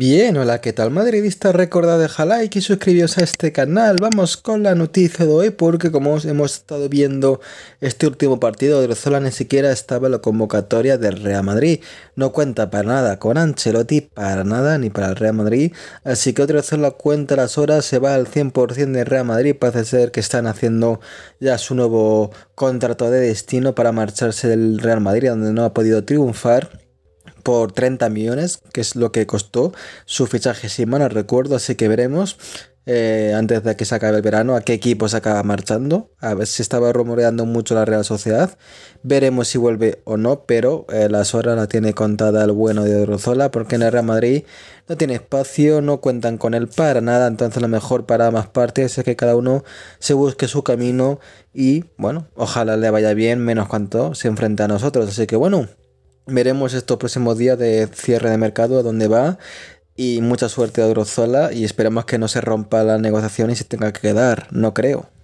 Bien, hola, ¿qué tal madridista? Recordad dejar like y suscribiros a este canal. Vamos con la noticia de hoy porque como hemos estado viendo este último partido, Drozola ni siquiera estaba en la convocatoria del Real Madrid. No cuenta para nada con Ancelotti, para nada, ni para el Real Madrid. Así que Drozola cuenta las horas, se va al 100% del Real Madrid. Parece ser que están haciendo ya su nuevo contrato de destino para marcharse del Real Madrid, donde no ha podido triunfar por 30 millones, que es lo que costó su fichaje, si no recuerdo, así que veremos. Eh, antes de que se acabe el verano, a qué equipo se acaba marchando. A ver si estaba rumoreando mucho la Real Sociedad. Veremos si vuelve o no, pero eh, la las horas la tiene contada el bueno de Orozola. porque en el Real Madrid no tiene espacio, no cuentan con él para nada. Entonces, lo mejor para ambas partes es que cada uno se busque su camino y, bueno, ojalá le vaya bien, menos cuanto se enfrenta a nosotros. Así que, bueno. Veremos estos próximos días de cierre de mercado a dónde va y mucha suerte a Drozola y esperamos que no se rompa la negociación y se tenga que quedar, no creo.